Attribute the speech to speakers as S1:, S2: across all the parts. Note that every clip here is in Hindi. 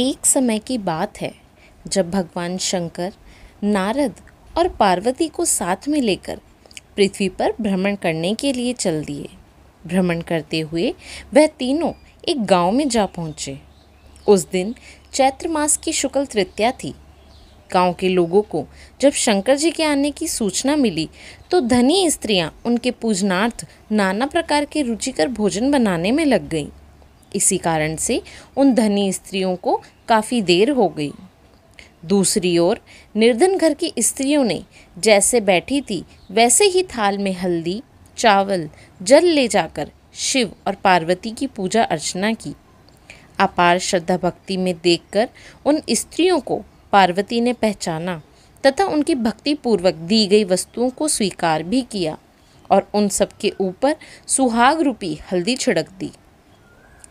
S1: एक समय की बात है जब भगवान शंकर नारद और पार्वती को साथ में लेकर पृथ्वी पर भ्रमण करने के लिए चल दिए भ्रमण करते हुए वह तीनों एक गांव में जा पहुंचे उस दिन चैत्र मास की शुक्ल तृतीया थी गांव के लोगों को जब शंकर जी के आने की सूचना मिली तो धनी स्त्रियां उनके पूजनार्थ नाना प्रकार के रुचिकर भोजन बनाने में लग गईं इसी कारण से उन धनी स्त्रियों को काफ़ी देर हो गई दूसरी ओर निर्धन घर की स्त्रियों ने जैसे बैठी थी वैसे ही थाल में हल्दी चावल जल ले जाकर शिव और पार्वती की पूजा अर्चना की अपार श्रद्धा भक्ति में देखकर उन स्त्रियों को पार्वती ने पहचाना तथा उनकी भक्ति पूर्वक दी गई वस्तुओं को स्वीकार भी किया और उन सबके ऊपर सुहाग रूपी हल्दी छिड़क दी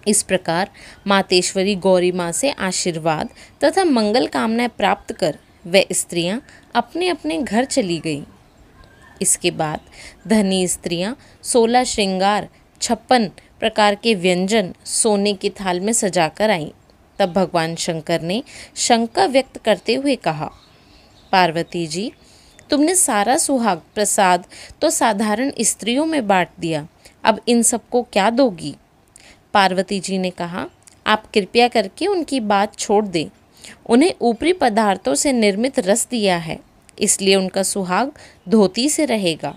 S1: इस प्रकार मातेश्वरी गौरी माँ से आशीर्वाद तथा मंगल कामनाएं प्राप्त कर वह स्त्रियाँ अपने अपने घर चली गईं इसके बाद धनी स्त्रियाँ सोलह श्रृंगार छप्पन प्रकार के व्यंजन सोने की थाल में सजा कर आईं तब भगवान शंकर ने शंका व्यक्त करते हुए कहा पार्वती जी तुमने सारा सुहाग प्रसाद तो साधारण स्त्रियों में बांट दिया अब इन सबको क्या दोगी पार्वती जी ने कहा आप कृपया करके उनकी बात छोड़ दें उन्हें ऊपरी पदार्थों से निर्मित रस दिया है इसलिए उनका सुहाग धोती से रहेगा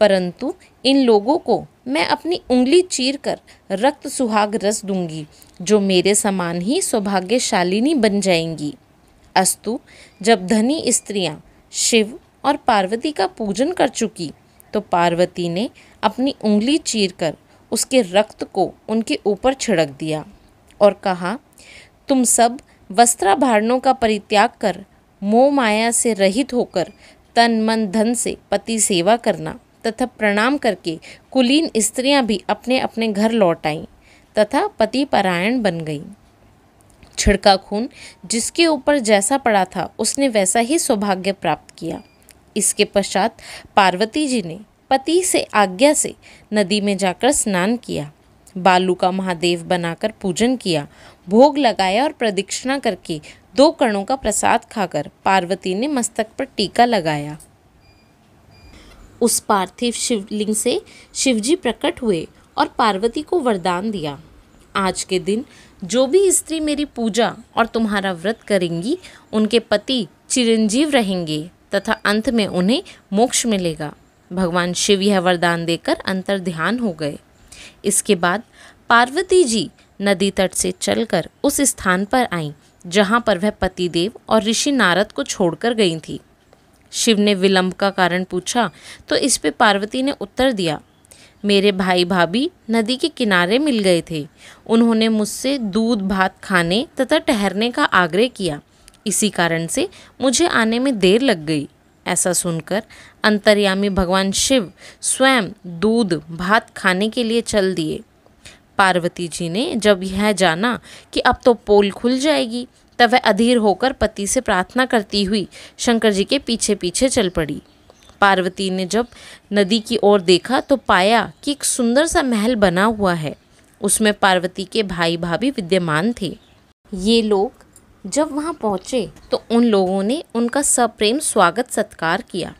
S1: परंतु इन लोगों को मैं अपनी उंगली चीर कर रक्त सुहाग रस दूंगी जो मेरे समान ही सौभाग्यशालिनी बन जाएंगी अस्तु जब धनी स्त्रियां शिव और पार्वती का पूजन कर चुकी तो पार्वती ने अपनी उंगली चीर कर उसके रक्त को उनके ऊपर छिड़क दिया और कहा तुम सब वस्त्राभारणों का परित्याग कर मोह माया से रहित होकर तन मन धन से पति सेवा करना तथा प्रणाम करके कुलीन स्त्रियां भी अपने अपने घर लौट आईं तथा पति परायण बन गई छिड़का खून जिसके ऊपर जैसा पड़ा था उसने वैसा ही सौभाग्य प्राप्त किया इसके पश्चात पार्वती जी ने पति से आज्ञा से नदी में जाकर स्नान किया बालू का महादेव बनाकर पूजन किया भोग लगाया और प्रदक्षिणा करके दो कणों का प्रसाद खाकर पार्वती ने मस्तक पर टीका लगाया उस पार्थिव शिवलिंग से शिवजी प्रकट हुए और पार्वती को वरदान दिया आज के दिन जो भी स्त्री मेरी पूजा और तुम्हारा व्रत करेंगी उनके पति चिरंजीव रहेंगे तथा अंत में उन्हें मोक्ष मिलेगा भगवान शिव यह वरदान देकर अंतर ध्यान हो गए इसके बाद पार्वती जी नदी तट से चलकर उस स्थान पर आईं जहाँ पर वह पतिदेव और ऋषि नारद को छोड़कर गई थी शिव ने विलंब का कारण पूछा तो इस पे पार्वती ने उत्तर दिया मेरे भाई भाभी नदी के किनारे मिल गए थे उन्होंने मुझसे दूध भात खाने तथा ठहरने का आग्रह किया इसी कारण से मुझे आने में देर लग गई ऐसा सुनकर अंतर्यामी भगवान शिव स्वयं दूध भात खाने के लिए चल दिए पार्वती जी ने जब यह जाना कि अब तो पोल खुल जाएगी तब वह अधीर होकर पति से प्रार्थना करती हुई शंकर जी के पीछे पीछे चल पड़ी पार्वती ने जब नदी की ओर देखा तो पाया कि एक सुंदर सा महल बना हुआ है उसमें पार्वती के भाई भाभी विद्यमान थे ये लोग जब वहाँ पहुँचे तो उन लोगों ने उनका सप्रेम स्वागत सत्कार किया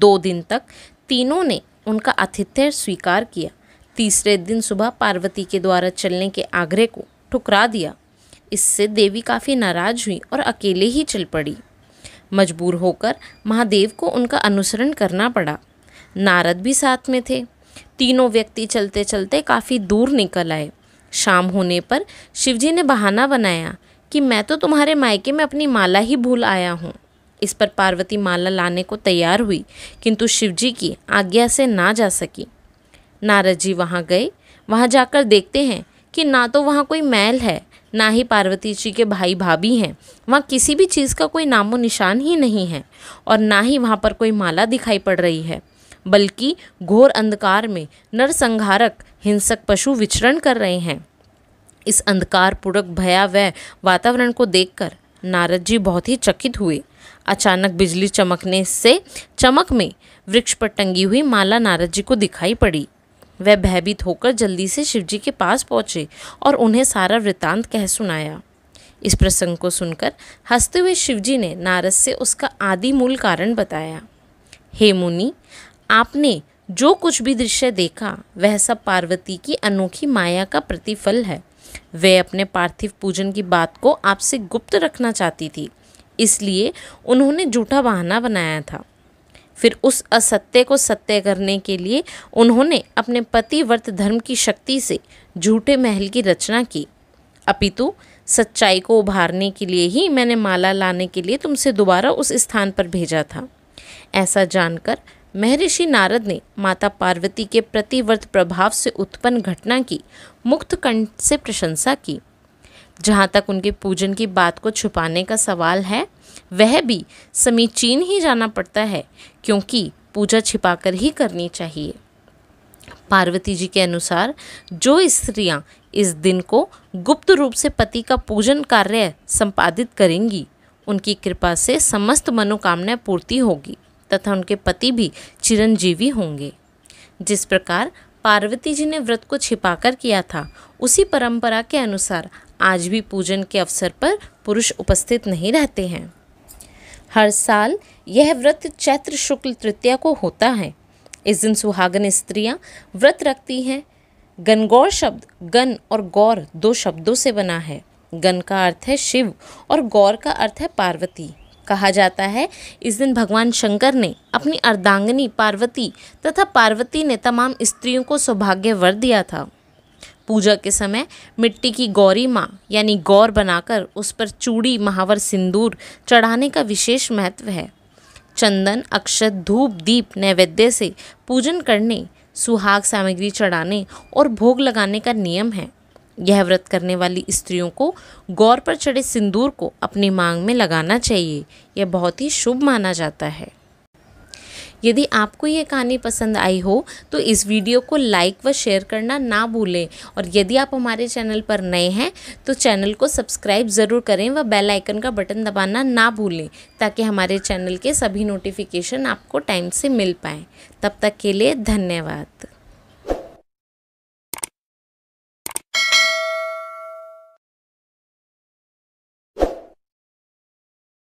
S1: दो दिन तक तीनों ने उनका आतिथ्य स्वीकार किया तीसरे दिन सुबह पार्वती के द्वारा चलने के आग्रह को ठुकरा दिया इससे देवी काफ़ी नाराज हुई और अकेले ही चल पड़ी मजबूर होकर महादेव को उनका अनुसरण करना पड़ा नारद भी साथ में थे तीनों व्यक्ति चलते चलते काफ़ी दूर निकल आए शाम होने पर शिवजी ने बहाना बनाया कि मैं तो तुम्हारे मायके में अपनी माला ही भूल आया हूँ इस पर पार्वती माला लाने को तैयार हुई किंतु शिवजी की आज्ञा से ना जा सकी नारद जी वहाँ गए वहाँ जाकर देखते हैं कि ना तो वहाँ कोई मैल है ना ही पार्वती जी के भाई भाभी हैं वहाँ किसी भी चीज़ का कोई नामो निशान ही नहीं है और ना ही वहाँ पर कोई माला दिखाई पड़ रही है बल्कि घोर अंधकार में नरसंहारक हिंसक पशु विचरण कर रहे हैं इस अंधकारपूर्वक भयावह वातावरण को देखकर नारद जी बहुत ही चकित हुए अचानक बिजली चमकने से चमक में वृक्ष पर टंगी हुई माला नारद जी को दिखाई पड़ी वह भयभीत होकर जल्दी से शिवजी के पास पहुँचे और उन्हें सारा वृतांत कह सुनाया इस प्रसंग को सुनकर हंसते हुए शिवजी ने नारद से उसका आदि मूल कारण बताया हे मुनि आपने जो कुछ भी दृश्य देखा वह सब पार्वती की अनोखी माया का प्रतिफल है वे अपने पार्थिव पूजन की बात को आपसे गुप्त रखना चाहती थी इसलिए उन्होंने झूठा बहाना बनाया था फिर उस असत्य को सत्य करने के लिए उन्होंने अपने पतिव्रत धर्म की शक्ति से झूठे महल की रचना की अपितु सच्चाई को उभारने के लिए ही मैंने माला लाने के लिए तुमसे दोबारा उस स्थान पर भेजा था ऐसा जानकर महर्षि नारद ने माता पार्वती के प्रतिवर्त प्रभाव से उत्पन्न घटना की मुक्त कंठ से प्रशंसा की जहाँ तक उनके पूजन की बात को छुपाने का सवाल है वह भी समीचीन ही जाना पड़ता है क्योंकि पूजा छिपाकर ही करनी चाहिए पार्वती जी के अनुसार जो स्त्रियाँ इस दिन को गुप्त रूप से पति का पूजन कार्य संपादित करेंगी उनकी कृपा से समस्त मनोकामना पूर्ति होगी तथा उनके पति भी चिरंजीवी होंगे जिस प्रकार पार्वती जी ने व्रत को छिपाकर किया था उसी परंपरा के अनुसार आज भी पूजन के अवसर पर पुरुष उपस्थित नहीं रहते हैं हर साल यह व्रत चैत्र शुक्ल तृतीया को होता है इस दिन सुहागन स्त्रियाँ व्रत रखती हैं गनगौर शब्द गन और गौर दो शब्दों से बना है गन का अर्थ है शिव और गौर का अर्थ है पार्वती कहा जाता है इस दिन भगवान शंकर ने अपनी अर्धांगनी पार्वती तथा पार्वती ने तमाम स्त्रियों को सौभाग्य वर दिया था पूजा के समय मिट्टी की गौरी माँ यानी गौर बनाकर उस पर चूड़ी महावर सिंदूर चढ़ाने का विशेष महत्व है चंदन अक्षत धूप दीप नैवेद्य से पूजन करने सुहाग सामग्री चढ़ाने और भोग लगाने का नियम है यह व्रत करने वाली स्त्रियों को गौर पर चढ़े सिंदूर को अपनी मांग में लगाना चाहिए यह बहुत ही शुभ माना जाता है यदि आपको ये कहानी पसंद आई हो तो इस वीडियो को लाइक व शेयर करना ना भूलें और यदि आप हमारे चैनल पर नए हैं तो चैनल को सब्सक्राइब ज़रूर करें व बेल आइकन का बटन दबाना ना भूलें ताकि हमारे चैनल के सभी नोटिफिकेशन आपको टाइम से मिल पाएँ तब तक के लिए धन्यवाद